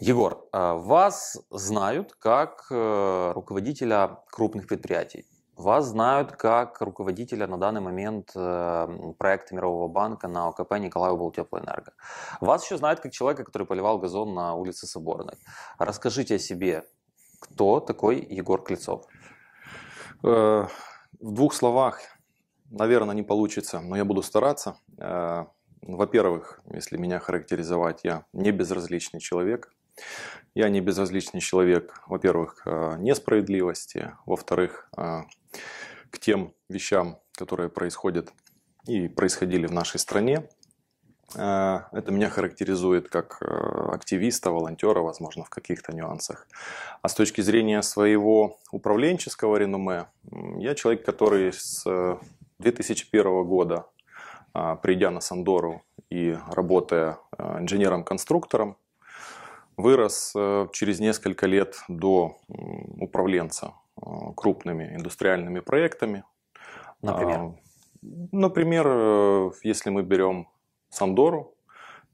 Егор, а, вас знают как э, руководителя крупных предприятий. Вас знают как руководителя на данный момент э, проекта Мирового банка на ОКП Николая энерго, Вас еще знают как человека, который поливал газон на улице Соборной. Расскажите о себе, кто такой Егор Клецов? Э, в двух словах, наверное, не получится, но я буду стараться. Во-первых, если меня характеризовать, я не безразличный человек. Я не безразличный человек, во-первых, к э, несправедливости, во-вторых, э, к тем вещам, которые происходят и происходили в нашей стране. Э, это меня характеризует как активиста, волонтера, возможно, в каких-то нюансах. А с точки зрения своего управленческого реноме, я человек, который с 2001 года, придя на Сандору и работая инженером-конструктором, вырос э, через несколько лет до управленца э, крупными индустриальными проектами. Например? А, например, э, если мы берем Сандору,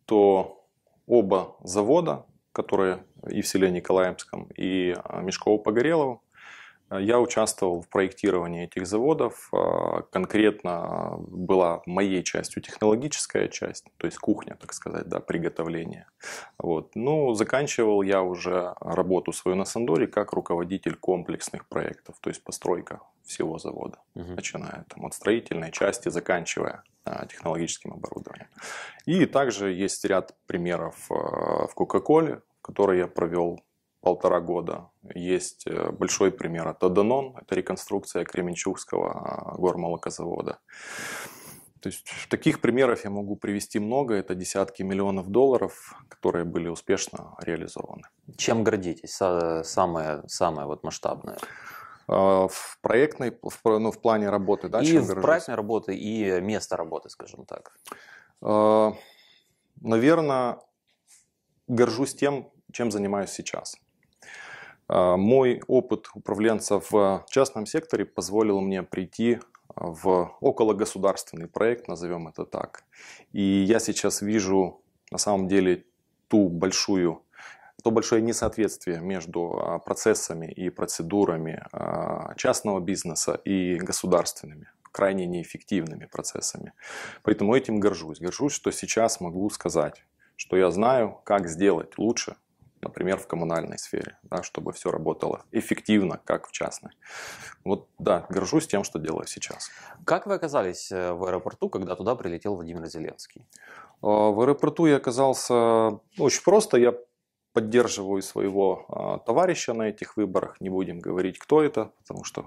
то оба завода, которые и в селе Николаевском, и а, Мешково-Погорелово, я участвовал в проектировании этих заводов. А, конкретно была моей частью технологическая часть, то есть кухня, так сказать, да, приготовление. Вот. Ну, заканчивал я уже работу свою на Сандоре как руководитель комплексных проектов, то есть постройка всего завода, угу. начиная там, от строительной части, заканчивая а, технологическим оборудованием. И также есть ряд примеров а, в Кока-Коле, в я провел полтора года. Есть э, большой пример. Это Данон, это реконструкция Кременчугского а, гормолокозавода. То есть таких примеров я могу привести много. Это десятки миллионов долларов, которые были успешно реализованы. Чем гордитесь? Самое, самое вот масштабное? А, в проектной, в, ну, в плане работы, да? И чем в горжусь? проектной работы, и место работы, скажем так. А, Наверное, горжусь тем, чем занимаюсь сейчас. А, мой опыт управленца в частном секторе позволил мне прийти а, в окологосударственный проект, назовем это так. И я сейчас вижу на самом деле ту большую то большое несоответствие между а, процессами и процедурами частного бизнеса и государственными крайне неэффективными процессами. Поэтому этим горжусь. Горжусь, что сейчас могу сказать, что я знаю, как сделать лучше, например, в коммунальной сфере, да, чтобы все работало эффективно, как в частной. Вот да, горжусь тем, что делаю сейчас. Как вы оказались э, в аэропорту, когда туда прилетел Владимир Зеленский? А, в аэропорту я оказался ну, очень просто. Я поддерживаю своего а, товарища на этих выборах. Не будем говорить, кто это, потому что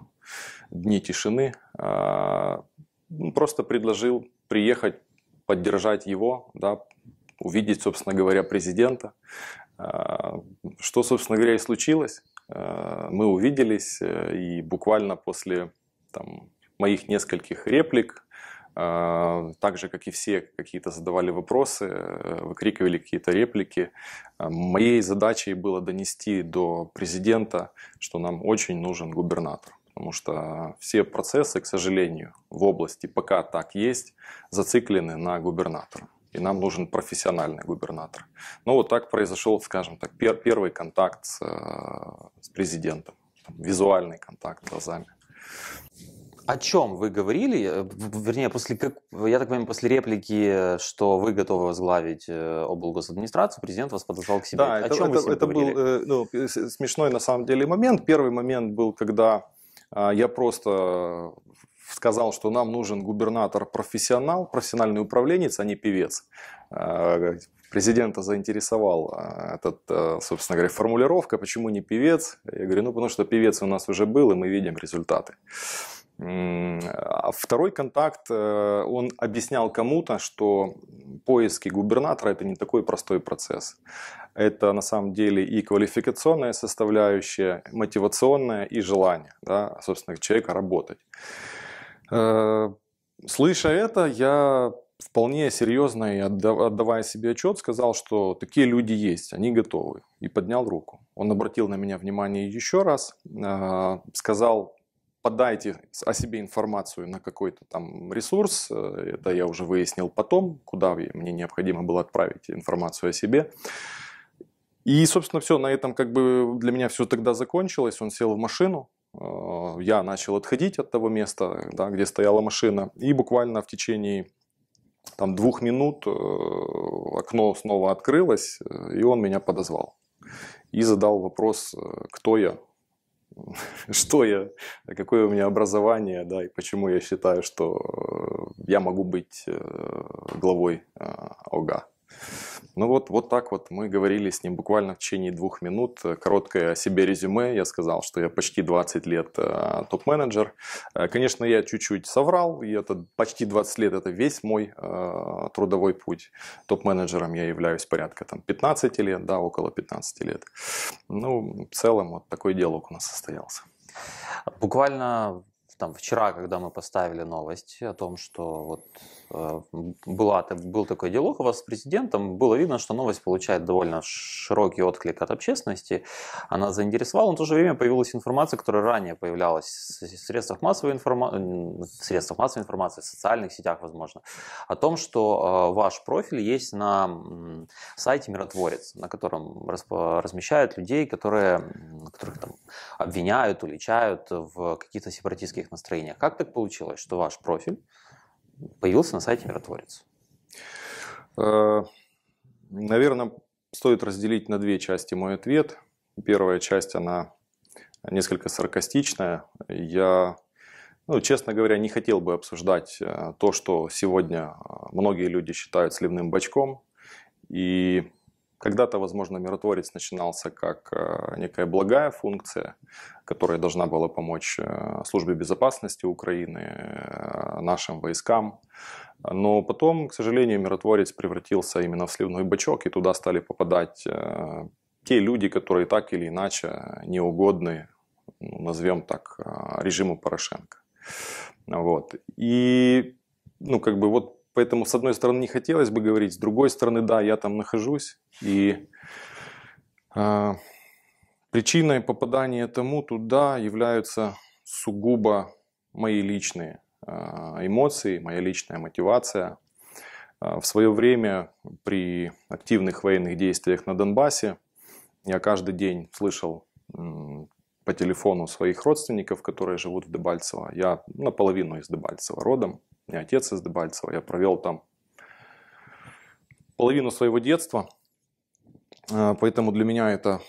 дни тишины. А, ну, просто предложил приехать, поддержать его, да, увидеть, собственно говоря, президента. А, что, собственно говоря, и случилось. А, мы увиделись, э, и буквально после там, моих нескольких реплик, а, так же, как и все, какие-то задавали вопросы, э, выкрикивали какие-то реплики. Моей задачей было донести до президента, что нам очень нужен губернатор. Потому что все процессы, к сожалению, в области пока так есть, зациклены на губернатора и нам нужен профессиональный губернатор. Ну, вот так произошел, скажем так, пер первый контакт с, э, с президентом, визуальный контакт глазами о чем вы говорили, э, вернее, после, как, я так понимаю, после реплики, что вы готовы возглавить э, облгосадминистрацию, президент вас подозвал к себе. Да, о это, чем это, вы это был ну, смешной на самом деле момент. Первый момент был, когда а, я просто сказал, что нам нужен губернатор-профессионал, профессиональный управленец, а не певец. Э, президента заинтересовал э, этот, э, собственно говоря, формулировка, почему не певец. Я говорю, ну потому что певец у нас уже был, и мы видим результаты. А второй контакт, он объяснял кому-то, что поиски губернатора – это не такой простой процесс. Это на самом деле и квалификационная составляющая, мотивационная и желание, да, собственно, человека работать. Э, слыша это, я вполне серьезно и отдавая себе отчет, сказал, что такие люди есть, они готовы. И поднял руку. Он обратил на меня внимание еще раз, э, сказал, подайте о себе информацию на какой-то там ресурс, э, это я уже выяснил потом, куда мне необходимо было отправить информацию о себе. И, собственно, все, на этом как бы для меня все тогда закончилось, он сел в машину, Э, я начал отходить от того места, да, где стояла машина, и буквально в течение там, двух минут э, окно снова открылось, э, и он меня подозвал. И задал вопрос, кто я, что я, какое у меня образование, да, и почему я считаю, что я могу быть главой ОГА. Ну вот, вот так вот мы говорили с ним буквально в течение двух минут. Э, короткое о себе резюме. Я сказал, что я почти 20 лет э, топ-менеджер. Э, конечно, я чуть-чуть соврал. И это почти 20 лет – это весь мой трудовой путь. Топ-менеджером я являюсь порядка там, 15 лет, да, около 15 лет. Ну, в целом вот такой диалог у нас состоялся. Буквально там вчера, когда мы поставили новость о том, что вот э, была, был такой диалог у вас с президентом, было видно, что новость получает довольно широкий отклик от общественности, она заинтересовала, но в то же время появилась информация, которая ранее появлялась в средствах массовой информа, в средствах массовой информации, в социальных сетях, возможно, о том, что э, ваш профиль есть на сайте Миротворец, на котором размещают людей, которые, которых обвиняют, уличают в каких-то сепаратистских настроениях. Как так получилось, что ваш профиль появился на сайте Миротворец? Э, Наверное, стоит разделить на две части мой ответ. Первая часть, она несколько саркастичная. Я, ну, честно говоря, не хотел бы обсуждать э, то, что сегодня э, многие люди считают сливным бачком. И когда-то, возможно, миротворец начинался как э, некая благая функция, которая должна была помочь э, службе безопасности Украины, э, нашим войскам. Но потом, к сожалению, миротворец превратился именно в сливной бачок, и туда стали попадать те люди, которые так или иначе неугодны, ну, назовем так, режиму Порошенко. Вот. И ну, как бы вот Поэтому, с одной стороны, не хотелось бы говорить, с другой стороны, да, я там нахожусь. И э, причиной попадания тому туда являются сугубо мои личные а, эмоции, моя личная мотивация. А, в свое время при активных военных действиях на Донбассе я каждый день слышал по телефону своих родственников, которые живут в Дебальцево. Я наполовину из Дебальцева родом меня отец из Дебальцева, я провел там половину своего детства, а, поэтому для меня это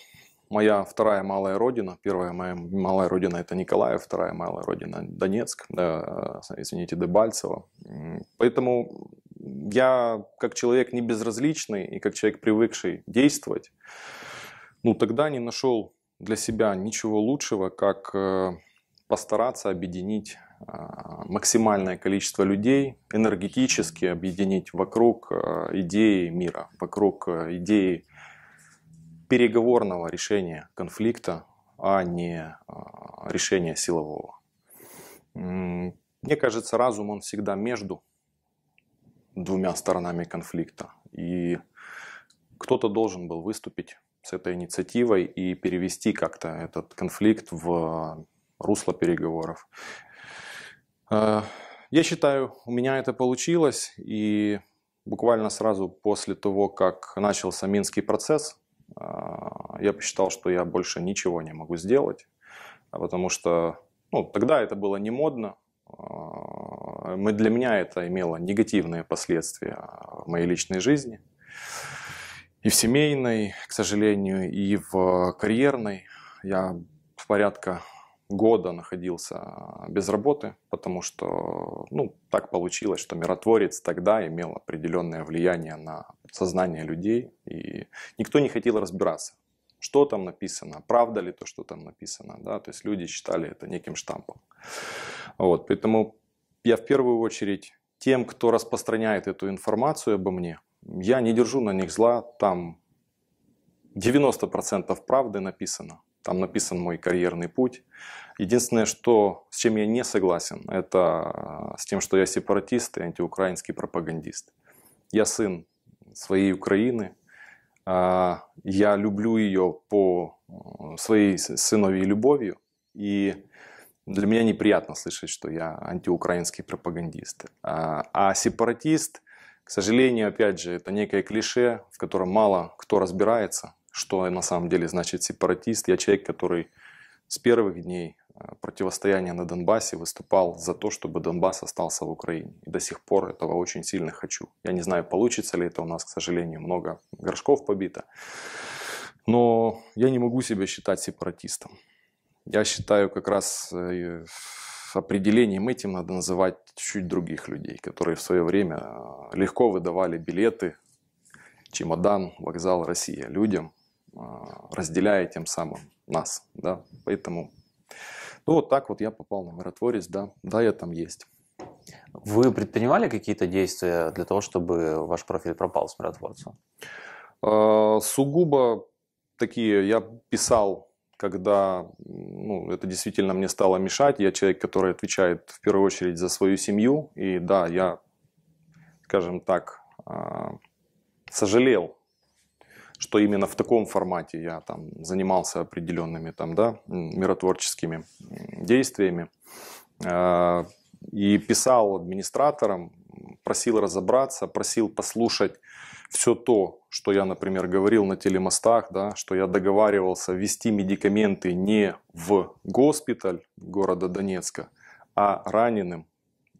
моя вторая малая родина. Первая моя малая родина – это Николаев, вторая малая родина – Донецк, да, извините, Дебальцево. Поэтому я как человек не безразличный и как человек, привыкший действовать, ну тогда не нашел для себя ничего лучшего, как э, постараться объединить Э, максимальное количество людей энергетически объединить вокруг э, идеи мира, вокруг э, идеи переговорного решения конфликта, а не решения силового. Мне кажется, разум он всегда между двумя сторонами конфликта. И кто-то должен был выступить с этой инициативой и перевести как-то этот конфликт в русло переговоров. А, я считаю, у меня это получилось, и буквально сразу после того, как начался Минский процесс, а, я посчитал, что я больше ничего не могу сделать, потому что ну, тогда это было не модно, а, для меня это имело негативные последствия в моей личной жизни, и в семейной, к сожалению, и в карьерной. Я порядка года находился а, без работы, потому что ну, так получилось, что миротворец тогда имел определенное влияние на сознание людей, и никто не хотел разбираться, что там написано, правда ли то, что там написано, да, то есть люди считали это неким штампом. Вот, поэтому я в первую очередь тем, кто распространяет эту информацию обо мне, я не держу на них зла, там 90% правды написано, там написан мой карьерный путь. Единственное, что, с чем я не согласен, это а, с тем, что я сепаратист и антиукраинский пропагандист. Я сын своей Украины, а, я люблю ее по своей сыновьей любовью, и для меня неприятно слышать, что я антиукраинский пропагандист. А, а сепаратист, к сожалению, опять же, это некое клише, в котором мало кто разбирается, что на самом деле значит сепаратист. Я человек, который с первых дней э, противостояния на Донбассе выступал за то, чтобы Донбасс остался в Украине. И до сих пор этого очень сильно хочу. Я не знаю, получится ли это у нас, к сожалению, много горшков побито. Но я не могу себя считать сепаратистом. Я считаю как раз э, определением этим надо называть чуть других людей, которые в свое время э, легко выдавали билеты, чемодан, вокзал Россия людям, а, разделяя тем самым нас, да, поэтому, ну, вот так вот я попал на миротворец, да, да, я там есть. Вы предпринимали какие-то действия для того, чтобы ваш профиль пропал с миротворца? А, сугубо такие, я писал, когда ну, это действительно мне стало мешать. Я человек, который отвечает в первую очередь за свою семью. И да, я, скажем так, а, сожалел что именно в таком формате я там занимался определенными там, да, миротворческими действиями. А, и писал администраторам, просил разобраться, просил послушать все то, что я, например, говорил на телемостах, да, что я договаривался вести медикаменты не в госпиталь города Донецка, а раненым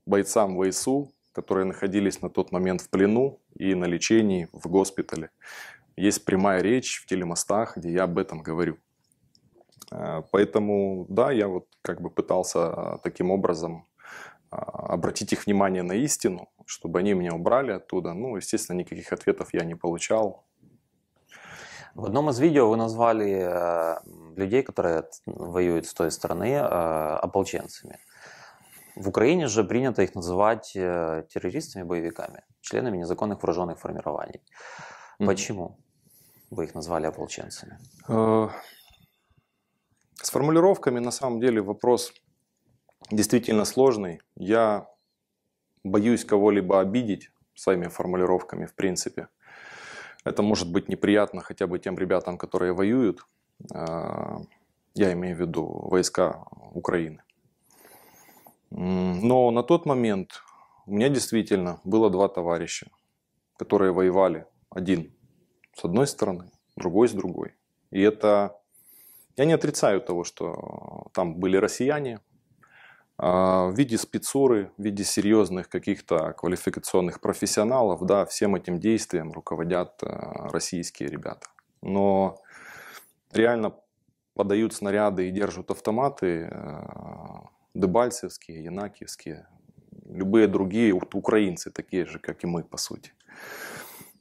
бойцам ВСУ, которые находились на тот момент в плену и на лечении в госпитале есть прямая речь в телемостах, где я об этом говорю. Э, поэтому, да, я вот как бы пытался а, таким образом а, обратить их внимание на истину, чтобы они меня убрали оттуда. Ну, естественно, никаких ответов я не получал. В одном из видео вы назвали э, людей, которые воюют с той стороны, э, ополченцами. В Украине же принято их называть террористами-боевиками, членами незаконных вооруженных формирований. Почему? Mm-hmm вы их назвали ополченцами? А, с формулировками на самом деле вопрос действительно сложный. Я боюсь кого-либо обидеть своими формулировками, в принципе. Это может быть неприятно хотя бы тем ребятам, которые воюют. А, я имею в виду войска Украины. Но на тот момент у меня действительно было два товарища, которые воевали. Один с одной стороны, другой с другой. И это... Я не отрицаю того, что там были россияне, а, в виде спецуры, в виде серьезных каких-то квалификационных профессионалов, да, всем этим действием руководят э, российские ребята. Но реально подают снаряды и держат автоматы э, дебальцевские, янакиевские, любые другие украинцы, такие же, как и мы, по сути.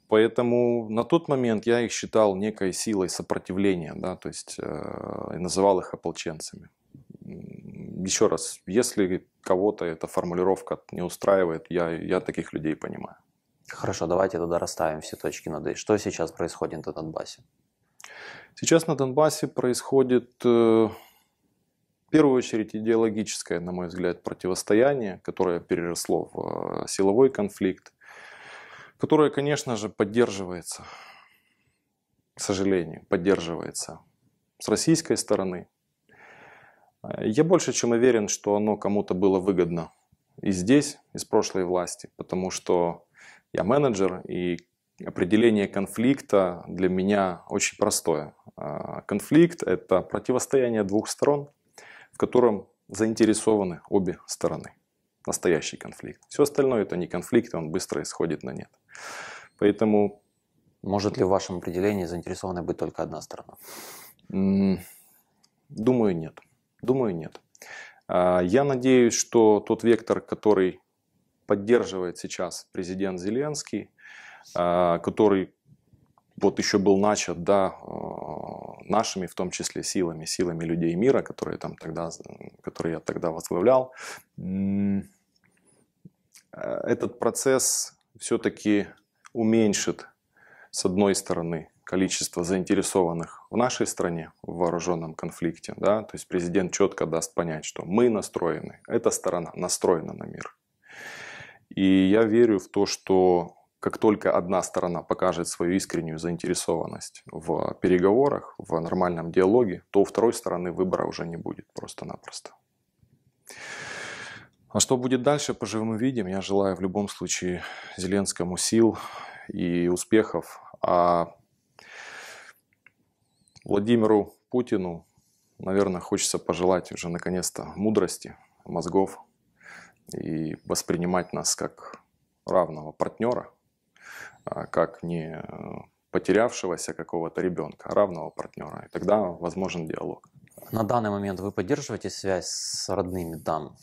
Поэтому на тот момент я их считал некой силой сопротивления, да, то есть э, называл их ополченцами. Еще раз, если кого-то эта формулировка не устраивает, я, я таких людей понимаю. Хорошо, давайте тогда расставим все точки над «и». Что сейчас происходит на Донбассе? Сейчас на Донбассе происходит, э, в первую очередь, идеологическое, на мой взгляд, противостояние, которое переросло в э, силовой конфликт которое, конечно же, поддерживается, к сожалению, поддерживается с российской стороны. Э, я больше чем уверен, что оно кому-то было выгодно и здесь, из прошлой власти, потому что я менеджер, и определение конфликта для меня очень простое. Э, конфликт – это противостояние двух сторон, в котором заинтересованы обе стороны. Настоящий конфликт. Все остальное – это не конфликт, и он быстро исходит на нет. Поэтому... Может ли в вашем определении заинтересованной быть только одна сторона? Думаю, нет. Думаю, нет. А, я надеюсь, что тот вектор, который поддерживает сейчас президент Зеленский, а, который вот еще был начат, да, а, нашими, в том числе силами, силами людей мира, которые там тогда, которые я тогда возглавлял. Э, этот процесс все-таки уменьшит, с одной стороны, количество заинтересованных в нашей стране в вооруженном конфликте. Да? То есть президент четко даст понять, что мы настроены, эта сторона настроена на мир. И я верю в то, что как только одна сторона покажет свою искреннюю заинтересованность в переговорах, в нормальном диалоге, то у второй стороны выбора уже не будет просто-напросто. А что будет дальше, поживем увидим. Я желаю в любом случае Зеленскому сил и успехов. А Владимиру Путину, наверное, хочется пожелать уже наконец-то мудрости, мозгов и воспринимать нас как равного партнера, а как не потерявшегося какого-то ребенка, а равного партнера. И тогда возможен диалог. На данный момент вы поддерживаете связь с родными Дан?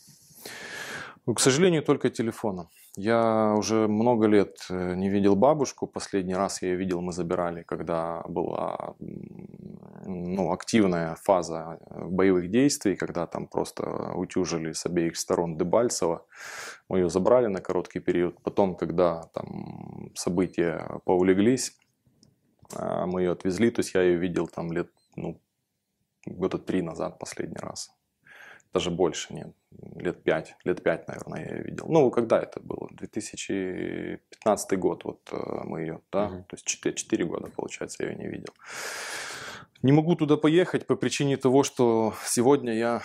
Ну, к сожалению, только телефоном. Я уже много лет э, не видел бабушку. Последний раз я ее видел, мы забирали, когда была ну, активная фаза э, боевых действий, когда там просто утюжили с обеих сторон Дебальцева. Мы ее забрали на короткий период. Потом, когда там события поулеглись, а, мы ее отвезли. То есть я ее видел там лет ну, года три назад последний раз даже больше, нет, лет пять, лет пять, наверное, я ее видел. Ну, когда это было? 2015 год, вот э, мы ее, да, угу. то есть 4, 4 года, получается, я ее не видел. Не могу туда поехать по причине того, что сегодня я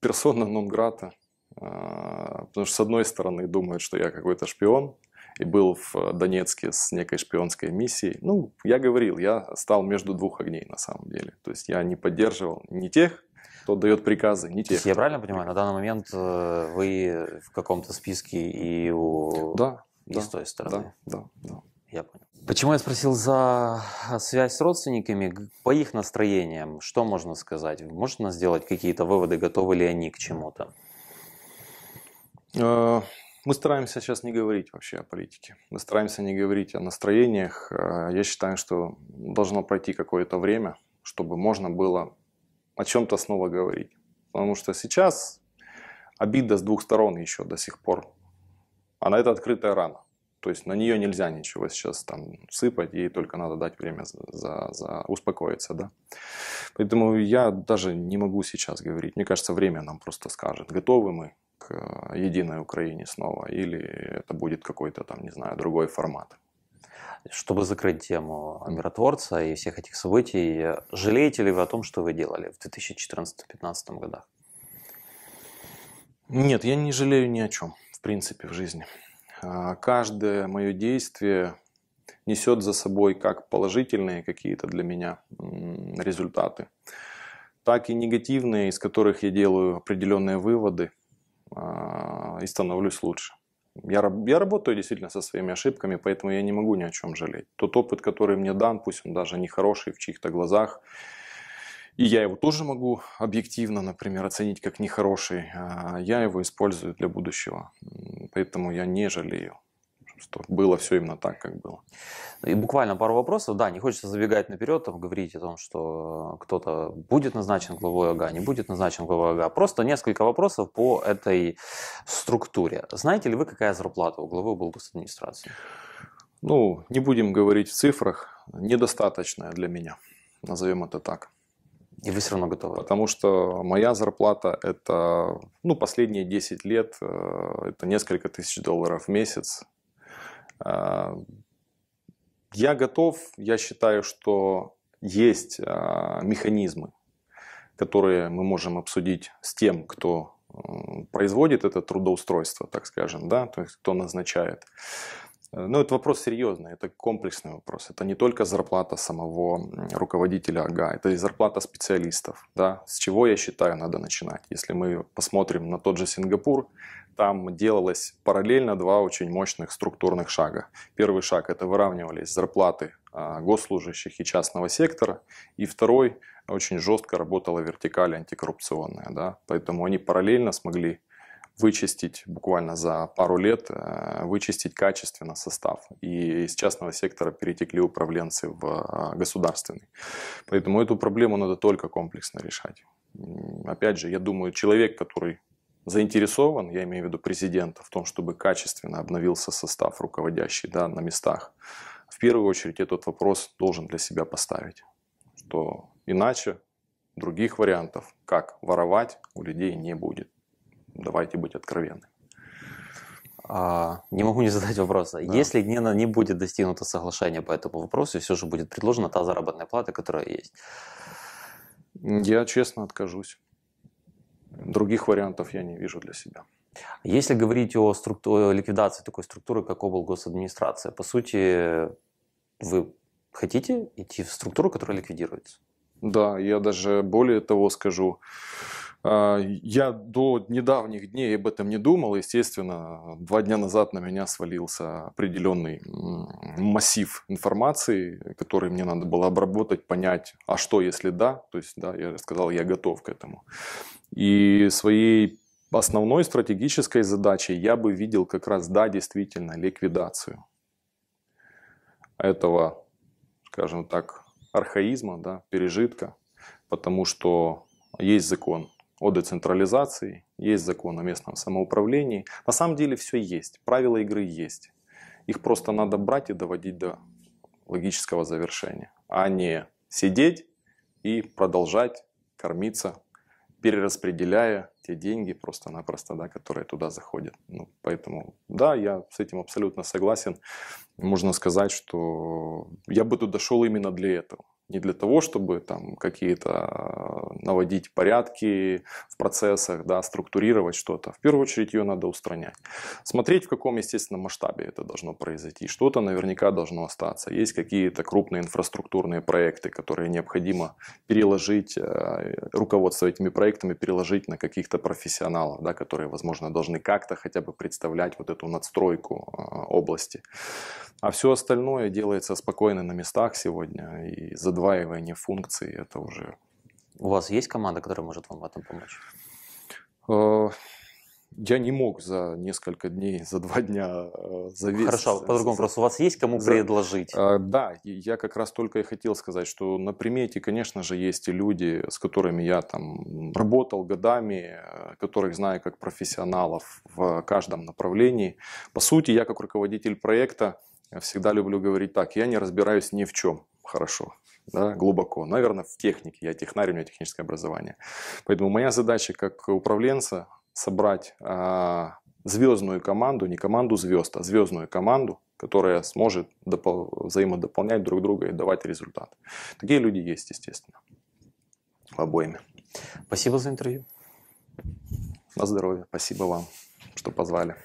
персона нон-грата, э, потому что, с одной стороны, думают, что я какой-то шпион, и был в Донецке с некой шпионской миссией. Ну, я говорил, я стал между двух огней на самом деле. То есть я не поддерживал ни тех, тот дает приказы, не те. Я правильно понимаю, на данный момент э, вы в каком-то списке и у да, и да, с той стороны. Да, да, да. Я понял. Почему я спросил за а, связь с родственниками? По их настроениям, что можно сказать? Можно сделать какие-то выводы, готовы ли они к чему-то? Э, мы стараемся сейчас не говорить вообще о политике. Мы стараемся не говорить о настроениях. Э, я считаю, что должно пройти какое-то время, чтобы можно было о чем-то снова говорить. Потому что сейчас обида с двух сторон еще до сих пор. Она это открытая рана. То есть на нее нельзя ничего сейчас там сыпать, ей только надо дать время за, за, за успокоиться, да. Поэтому я даже не могу сейчас говорить. Мне кажется, время нам просто скажет, готовы мы к э, единой Украине снова, или это будет какой-то там, не знаю, другой формат чтобы закрыть тему миротворца и всех этих событий, жалеете ли вы о том, что вы делали в 2014-2015 годах? Нет, я не жалею ни о чем, в принципе, в жизни. А, каждое мое действие несет за собой как положительные какие-то для меня результаты, так и негативные, из которых я делаю определенные выводы а, и становлюсь лучше я, я работаю действительно со своими ошибками, поэтому я не могу ни о чем жалеть. Тот опыт, который мне дан, пусть он даже не хороший в чьих-то глазах, и я его тоже могу объективно, например, оценить как нехороший, а я его использую для будущего. Поэтому я не жалею что было все именно так, как было. И буквально пару вопросов. Да, не хочется забегать наперед, там, говорить о том, что кто-то будет назначен главой ОГА, не будет назначен главой ОГА. Просто несколько вопросов по этой структуре. Знаете ли вы, какая зарплата у главы был администрации Ну, не будем говорить в цифрах, недостаточная для меня, назовем это так. И вы все равно готовы? Потому что моя зарплата – это ну, последние 10 лет, э, это несколько тысяч долларов в месяц. Э, я готов, я считаю, что есть э, механизмы, которые мы можем обсудить с тем, кто э, производит это трудоустройство, так скажем, да, то есть кто назначает. Э, ну, это вопрос серьезный, это комплексный вопрос. Это не только зарплата самого руководителя АГА, это и зарплата специалистов. Да? С чего, я считаю, надо начинать. Если мы посмотрим на тот же Сингапур, там делалось параллельно два очень мощных структурных шага. Первый шаг – это выравнивались зарплаты а, госслужащих и частного сектора. И второй – очень жестко работала вертикаль антикоррупционная. Да? Поэтому они параллельно смогли вычистить буквально за пару лет, э, вычистить качественно состав. И из частного сектора перетекли управленцы в э, государственный. Поэтому эту проблему надо только комплексно решать. Опять же, я думаю, человек, который заинтересован, я имею в виду президента, в том, чтобы качественно обновился состав руководящий да, на местах, в первую очередь этот вопрос должен для себя поставить. Что иначе других вариантов, как воровать, у людей не будет давайте быть откровенны. А, не могу не задать вопроса. Да. Если не, не будет достигнуто соглашение по этому вопросу, и все же будет предложена та заработная плата, которая есть. Я честно откажусь. Других вариантов я не вижу для себя. Если говорить о, структу... о ликвидации такой структуры, как облгосадминистрация, по сути, вы хотите идти в структуру, которая ликвидируется? Да, я даже более того скажу. А, я до недавних дней об этом не думал. Естественно, два дня назад на меня свалился определенный массив информации, который мне надо было обработать, понять, а что, если да. То есть, да, я сказал, я готов к этому. И своей основной стратегической задачей я бы видел как раз, да, действительно, ликвидацию этого, скажем так, архаизма, да, пережитка, потому что есть закон, о децентрализации, есть закон о местном самоуправлении. На самом деле все есть, правила игры есть. Их просто надо брать и доводить до логического завершения, а не сидеть и продолжать кормиться, перераспределяя те деньги просто-напросто, да, которые туда заходят. Ну, поэтому, да, я с этим абсолютно согласен. Можно сказать, что я бы туда шел именно для этого не для того, чтобы там какие-то э, наводить порядки в процессах, да, структурировать что-то. В первую очередь ее надо устранять. Смотреть, в каком, естественно, масштабе это должно произойти. Что-то наверняка должно остаться. Есть какие-то крупные инфраструктурные проекты, которые необходимо переложить, э, руководство этими проектами переложить на каких-то профессионалов, да, которые, возможно, должны как-то хотя бы представлять вот эту надстройку э, области. А все остальное делается спокойно на местах сегодня и за задваивание функций, это уже... У вас есть команда, которая может вам в этом помочь? Э, я не мог за несколько дней, за два дня э, завесить. Хорошо, по-другому просто. У вас есть кому за... предложить? Э, да, я как раз только и хотел сказать, что на примете, конечно же, есть и люди, с которыми я там работал годами, которых знаю как профессионалов в каждом направлении. По сути, я как руководитель проекта всегда люблю говорить так, я не разбираюсь ни в чем хорошо да, глубоко. Наверное, в технике. Я технарь, у меня техническое образование. Поэтому моя задача как управленца собрать а, звездную команду, не команду звезд, а звездную команду, которая сможет взаимодополнять друг друга и давать результат. Такие люди есть, естественно, обоими. Спасибо за интервью. На здоровье. Спасибо вам, что позвали.